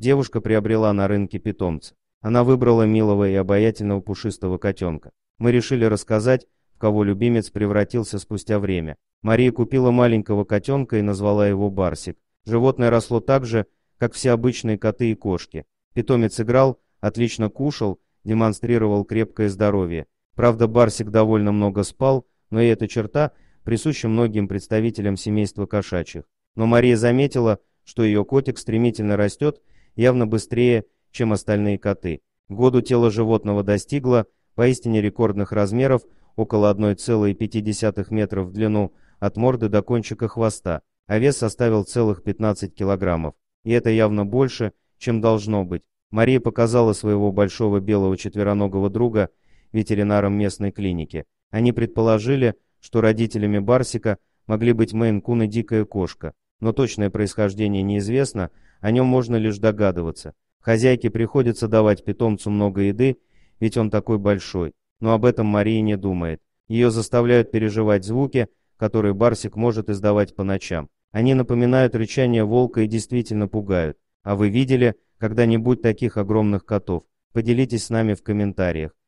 девушка приобрела на рынке питомца. Она выбрала милого и обаятельного пушистого котенка. Мы решили рассказать, в кого любимец превратился спустя время. Мария купила маленького котенка и назвала его Барсик. Животное росло так же, как все обычные коты и кошки. Питомец играл, отлично кушал, демонстрировал крепкое здоровье. Правда, Барсик довольно много спал, но и эта черта присуща многим представителям семейства кошачьих. Но Мария заметила, что ее котик стремительно растет явно быстрее, чем остальные коты. К году тело животного достигло поистине рекордных размеров, около 1,5 метра в длину от морды до кончика хвоста, а вес составил целых 15 килограммов. И это явно больше, чем должно быть. Мария показала своего большого белого четвероногого друга ветеринарам местной клиники. Они предположили, что родителями Барсика могли быть мейн и дикая кошка, но точное происхождение неизвестно, о нем можно лишь догадываться. Хозяйке приходится давать питомцу много еды, ведь он такой большой. Но об этом Мария не думает. Ее заставляют переживать звуки, которые Барсик может издавать по ночам. Они напоминают рычание волка и действительно пугают. А вы видели когда-нибудь таких огромных котов? Поделитесь с нами в комментариях.